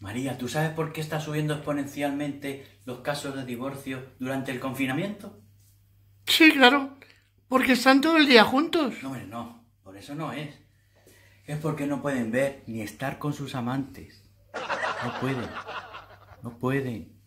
María, ¿tú sabes por qué está subiendo exponencialmente los casos de divorcio durante el confinamiento? Sí, claro, porque están todo el día juntos. No, hombre, no, por eso no es. Es porque no pueden ver ni estar con sus amantes. No pueden, no pueden.